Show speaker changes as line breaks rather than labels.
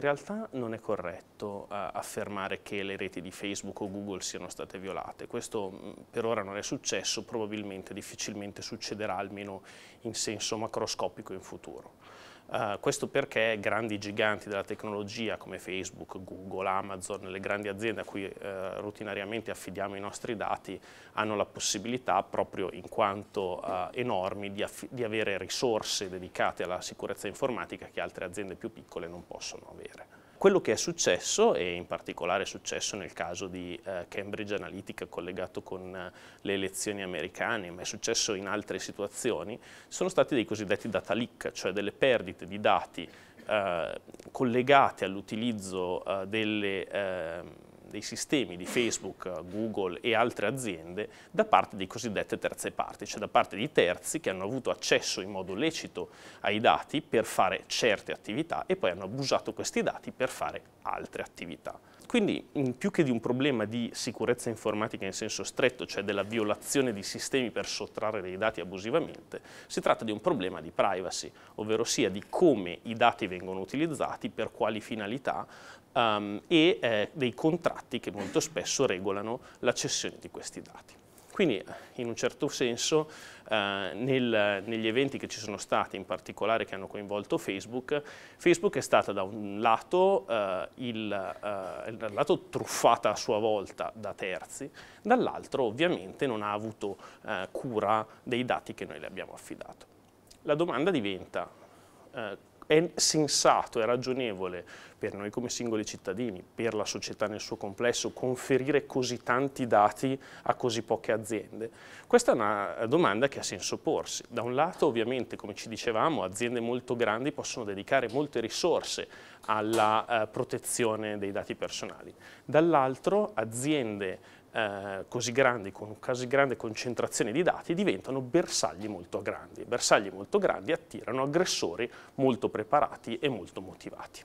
in realtà non è corretto eh, affermare che le reti di Facebook o Google siano state violate. Questo mm, per ora non è successo, probabilmente difficilmente succederà almeno in senso macroscopico in futuro. Uh, questo perché grandi giganti della tecnologia come Facebook, Google, Amazon, le grandi aziende a cui uh, eh, routinariamente affidiamo i nostri dati hanno la possibilità, proprio in quanto uh, enormi, di, di avere risorse dedicate alla sicurezza informatica che altre aziende più piccole non possono avere. Quello che è successo, e in particolare è successo nel caso di eh, Cambridge Analytica collegato con eh, le elezioni americane, ma è successo in altre situazioni, sono stati dei cosiddetti data leak, cioè delle perdite di dati eh, collegate all'utilizzo eh, delle ehm, dei sistemi di Facebook, Google e altre aziende da parte di cosiddette terze parti, cioè da parte di terzi che hanno avuto accesso in modo lecito ai dati per fare certe attività e poi hanno abusato questi dati per fare altre attività. Quindi più che di un problema di sicurezza informatica in senso stretto, cioè della violazione di sistemi per sottrarre dei dati abusivamente, si tratta di un problema di privacy, ovvero sia di come i dati vengono utilizzati, per quali finalità um, e eh, dei contratti dati che molto spesso regolano la cessione di questi dati. Quindi eh, in un certo senso eh, nel, negli eventi che ci sono stati, in particolare che hanno coinvolto Facebook, Facebook è stata da un lato, eh, il, eh, da lato truffata a sua volta da terzi, dall'altro ovviamente non ha avuto eh, cura dei dati che noi le abbiamo affidato. La domanda diventa eh, è sensato, è ragionevole per noi come singoli cittadini, per la società nel suo complesso, conferire così tanti dati a così poche aziende? Questa è una domanda che ha senso porsi. Da un lato ovviamente, come ci dicevamo, aziende molto grandi possono dedicare molte risorse alla eh, protezione dei dati personali. Dall'altro aziende eh, così grandi, con così grande concentrazione di dati, diventano bersagli molto grandi. Bersagli molto grandi attirano aggressori molto preparati e molto motivati.